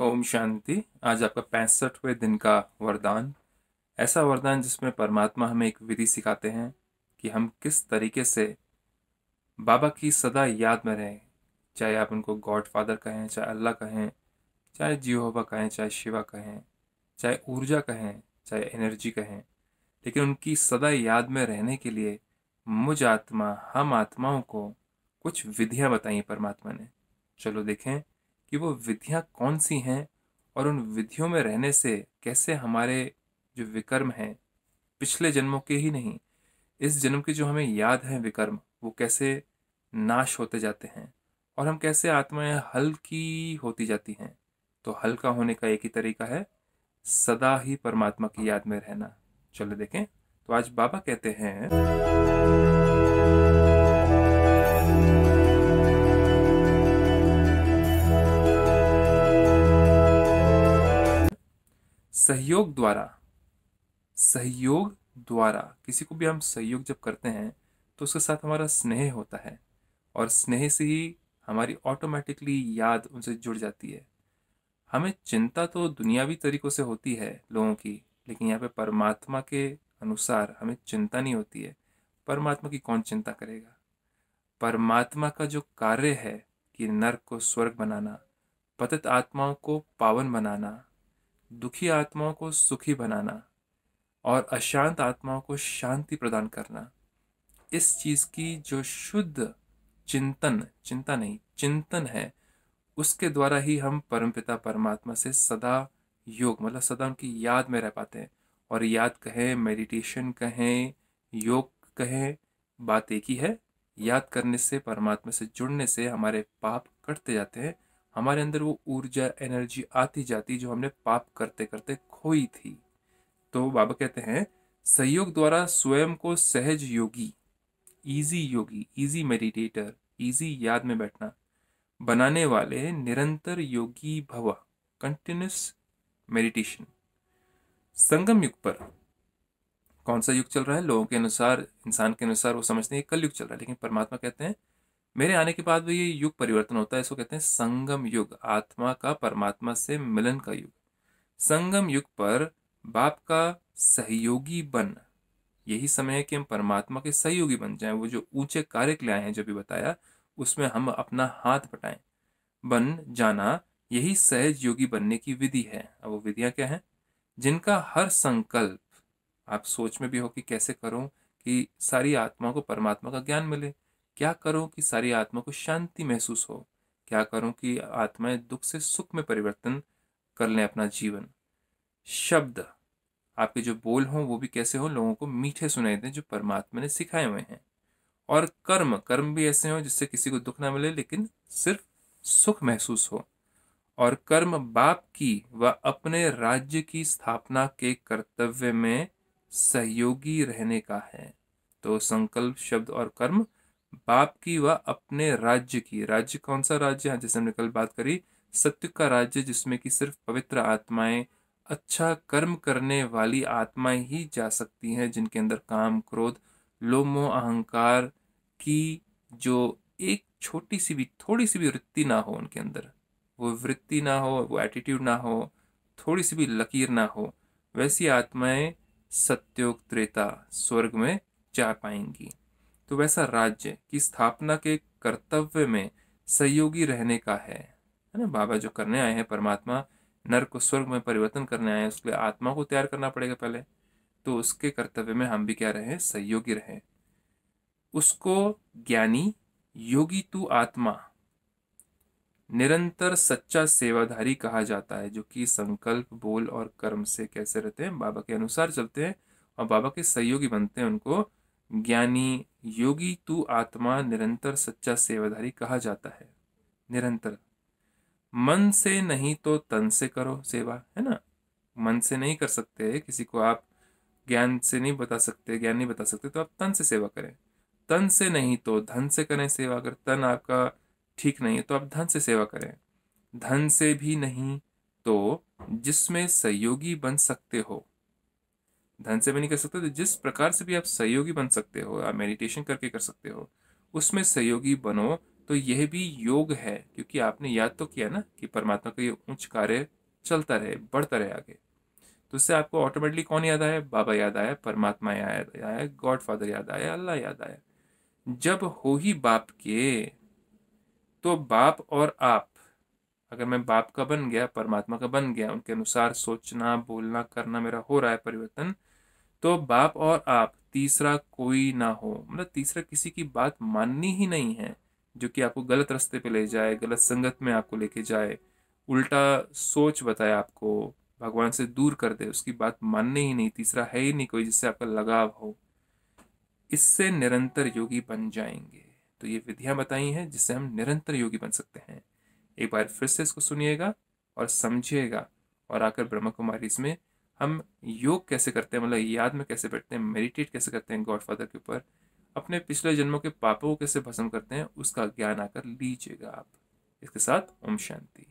ओम शांति आज आपका पैंसठवें दिन का वरदान ऐसा वरदान जिसमें परमात्मा हमें एक विधि सिखाते हैं कि हम किस तरीके से बाबा की सदा याद में रहें चाहे आप उनको गॉड फादर कहें चाहे अल्लाह कहें चाहे जियोबा कहें चाहे शिवा कहें चाहे ऊर्जा कहें चाहे एनर्जी कहें लेकिन उनकी सदा याद में रहने के लिए मुझ आत्मा हम आत्माओं को कुछ विधियाँ बताई परमात्मा ने चलो देखें कि वो विधियाँ कौन सी हैं और उन विधियों में रहने से कैसे हमारे जो विकर्म हैं पिछले जन्मों के ही नहीं इस जन्म के जो हमें याद हैं विकर्म वो कैसे नाश होते जाते हैं और हम कैसे आत्माएं हल्की होती जाती हैं तो हल्का होने का एक ही तरीका है सदा ही परमात्मा की याद में रहना चलो देखें तो आज बाबा कहते हैं सहयोग द्वारा सहयोग द्वारा किसी को भी हम सहयोग जब करते हैं तो उसके साथ हमारा स्नेह होता है और स्नेह से ही हमारी ऑटोमेटिकली याद उनसे जुड़ जाती है हमें चिंता तो दुनियावी तरीक़ों से होती है लोगों की लेकिन यहाँ पे परमात्मा के अनुसार हमें चिंता नहीं होती है परमात्मा की कौन चिंता करेगा परमात्मा का जो कार्य है कि नर्क को स्वर्ग बनाना पतित आत्माओं को पावन बनाना दुखी आत्माओं को सुखी बनाना और अशांत आत्माओं को शांति प्रदान करना इस चीज़ की जो शुद्ध चिंतन चिंता नहीं चिंतन है उसके द्वारा ही हम परमपिता परमात्मा से सदा योग मतलब सदा उनकी याद में रह पाते हैं और याद कहें मेडिटेशन कहें योग कहें बात एक ही है याद करने से परमात्मा से जुड़ने से हमारे पाप कटते जाते हैं हमारे अंदर वो ऊर्जा एनर्जी आती जाती जो हमने पाप करते करते खोई थी तो बाबा कहते हैं सहयोग द्वारा स्वयं को सहज योगी इजी योगी इजी मेडिटेटर इजी याद में बैठना बनाने वाले निरंतर योगी भवा कंटिन्यूस मेडिटेशन संगम युग पर कौन सा युग चल रहा है लोगों के अनुसार इंसान के अनुसार वो समझते हैं कल युग चल रहा है लेकिन परमात्मा कहते हैं मेरे आने के बाद भी ये युग परिवर्तन होता है इसको कहते हैं संगम युग आत्मा का परमात्मा से मिलन का युग संगम युग पर बाप का सहयोगी बन यही समय है कि हम परमात्मा के सहयोगी बन जाएं वो जो ऊंचे कार्य के लिए आए हैं जो भी बताया उसमें हम अपना हाथ बटाएं बन जाना यही सहज योगी बनने की विधि है अब वो विधियाँ क्या हैं जिनका हर संकल्प आप सोच में भी हो कि कैसे करूं कि सारी आत्मा को परमात्मा का ज्ञान मिले क्या करो कि सारी आत्मा को शांति महसूस हो क्या करो कि आत्माएं दुख से सुख में परिवर्तन कर लें अपना जीवन शब्द आपके जो बोल हों वो भी कैसे हों लोगों को मीठे सुनाई दें जो परमात्मा ने सिखाए हुए हैं और कर्म कर्म भी ऐसे हों जिससे किसी को दुख ना मिले लेकिन सिर्फ सुख महसूस हो और कर्म बाप की व अपने राज्य की स्थापना के कर्तव्य में सहयोगी रहने का है तो संकल्प शब्द और कर्म बाप की व अपने राज्य की राज्य कौन सा राज्य है हाँ, जैसे हमने कल बात करी सत्य का राज्य जिसमें कि सिर्फ पवित्र आत्माएं अच्छा कर्म करने वाली आत्माएं ही जा सकती हैं जिनके अंदर काम क्रोध लोमो अहंकार की जो एक छोटी सी भी थोड़ी सी भी वृत्ति ना हो उनके अंदर वो वृत्ति ना हो वो एटीट्यूड ना हो थोड़ी सी भी लकीर ना हो वैसी आत्माएं सत्योग त्रेता स्वर्ग में जा पाएंगी तो वैसा राज्य की स्थापना के कर्तव्य में सहयोगी रहने का है है ना बाबा जो करने आए हैं परमात्मा नर को स्वर्ग में परिवर्तन करने आए हैं उसके लिए आत्मा को तैयार करना पड़ेगा पहले तो उसके कर्तव्य में हम भी क्या रहे सहयोगी रहे उसको ज्ञानी योगी तू आत्मा निरंतर सच्चा सेवाधारी कहा जाता है जो कि संकल्प बोल और कर्म से कैसे रहते हैं बाबा के अनुसार चलते हैं और बाबा के सहयोगी बनते हैं उनको ज्ञानी योगी तू आत्मा निरंतर सच्चा सेवाधारी कहा जाता है निरंतर मन से नहीं तो तन से करो सेवा है ना मन से नहीं कर सकते किसी को आप ज्ञान से नहीं बता सकते ज्ञान नहीं बता सकते तो आप तन से सेवा करें तन से नहीं तो धन से करें सेवा अगर तन आपका ठीक नहीं है तो आप धन से सेवा करें धन से भी नहीं तो जिसमें सहयोगी बन सकते हो धन से भी नहीं कर सकते तो जिस प्रकार से भी आप सहयोगी बन सकते हो आप मेडिटेशन करके कर सकते हो उसमें सहयोगी बनो तो यह भी योग है क्योंकि आपने याद तो किया ना कि परमात्मा का ये उच्च कार्य चलता रहे बढ़ता रहे आगे तो उससे आपको ऑटोमेटिकली कौन याद आया बाबा याद आया परमात्मा याद आया गॉड फादर याद आया अल्लाह याद आया जब हो ही बाप के तो बाप और आप अगर मैं बाप का बन गया परमात्मा का बन गया उनके अनुसार सोचना बोलना करना मेरा हो रहा है परिवर्तन तो बाप और आप तीसरा कोई ना हो मतलब तीसरा किसी की बात माननी ही नहीं है जो कि आपको गलत रास्ते पे ले जाए गलत संगत में आपको लेके जाए उल्टा सोच बताए आपको भगवान से दूर कर दे उसकी बात माननी ही नहीं तीसरा है ही नहीं कोई जिससे आपका लगाव हो इससे निरंतर योगी बन जाएंगे तो ये विधियां बताई हैं जिससे हम निरंतर योगी बन सकते हैं एक बार फिर से इसको सुनिएगा और समझिएगा और आकर ब्रह्म कुमारी इसमें हम योग कैसे करते हैं मतलब याद में कैसे बैठते हैं मेडिटेट कैसे करते हैं गॉड फादर के ऊपर अपने पिछले जन्मों के पापों को कैसे भस्म करते हैं उसका ज्ञान आकर लीजिएगा आप इसके साथ ओम शांति